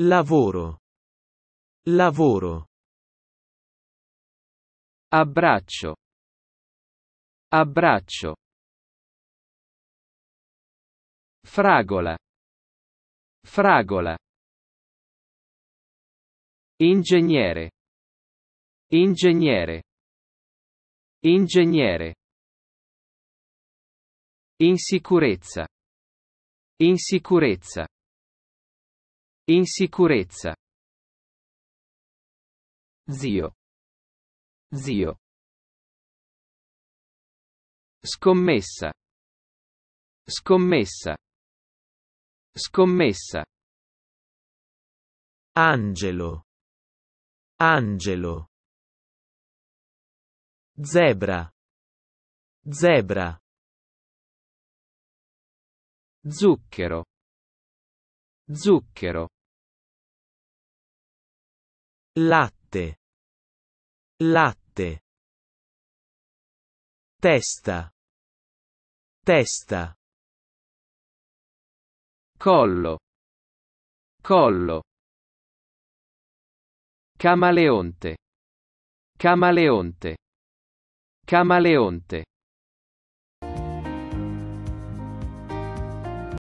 Lavoro. Lavoro. Abbraccio. Abbraccio. Fragola. Fragola. Ingegnere. Ingegnere. Ingegnere. Insicurezza. Insicurezza. Insicurezza. Zio. Zio. Scommessa. Scommessa. Scommessa. Angelo. Angelo. Zebra. Zebra. Zucchero zucchero latte latte testa testa collo collo camaleonte camaleonte camaleonte